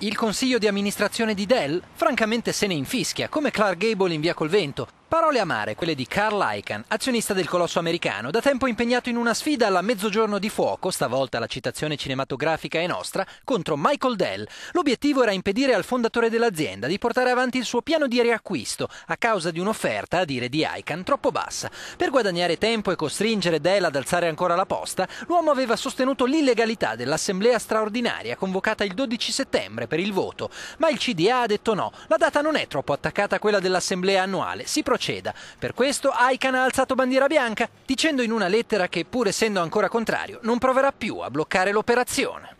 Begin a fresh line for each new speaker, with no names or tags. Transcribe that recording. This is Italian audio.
Il consiglio di amministrazione di Dell francamente se ne infischia, come Clark Gable in Via col Vento. Parole amare quelle di Carl Icahn, azionista del colosso americano, da tempo impegnato in una sfida alla Mezzogiorno di Fuoco, stavolta la citazione cinematografica è nostra, contro Michael Dell. L'obiettivo era impedire al fondatore dell'azienda di portare avanti il suo piano di riacquisto, a causa di un'offerta, a dire di Icahn, troppo bassa. Per guadagnare tempo e costringere Dell ad alzare ancora la posta, l'uomo aveva sostenuto l'illegalità dell'assemblea straordinaria convocata il 12 settembre votare per il voto, ma il CDA ha detto no, la data non è troppo attaccata a quella dell'assemblea annuale, si proceda. Per questo ICAN ha alzato bandiera bianca, dicendo in una lettera che pur essendo ancora contrario non proverà più a bloccare l'operazione.